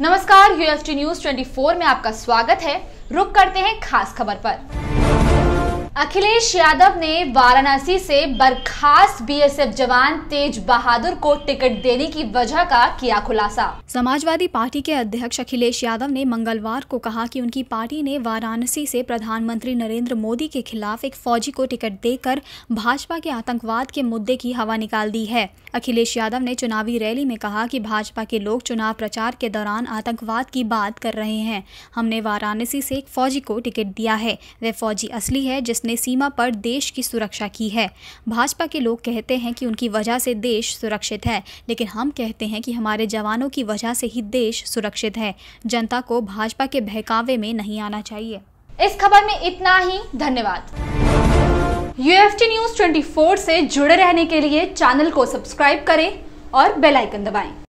नमस्कार UST news 24 में आपका स्वागत है रुक करते हैं खास खबर पर अखिलेश यादव ने वाराणसी से बर्खास्त बीएसएफ जवान तेज बहादुर को टिकट देने की वजह का किया खुलासा समाजवादी पार्टी के अध्यक्ष अखिलेश यादव ने मंगलवार को कहा कि उनकी पार्टी ने वाराणसी से प्रधानमंत्री नरेंद्र मोदी के खिलाफ एक फौजी को टिकट देकर भाजपा के आतंकवाद के मुद्दे की हवा निकाल दी है अखिलेश यादव ने चुनावी रैली में कहा की भाजपा के लोग चुनाव प्रचार के दौरान आतंकवाद की बात कर रहे हैं हमने वाराणसी से एक फौजी को टिकट दिया है वह फौजी असली है जिसने उसने सीमा पर देश की सुरक्षा की है भाजपा के लोग कहते हैं कि उनकी वजह से देश सुरक्षित है लेकिन हम कहते हैं कि हमारे जवानों की वजह से ही देश सुरक्षित है जनता को भाजपा के बहकावे में नहीं आना चाहिए इस खबर में इतना ही धन्यवाद यूएफटी न्यूज 24 से जुड़े रहने के लिए चैनल को सब्सक्राइब करें और बेल आइकन दबाएं।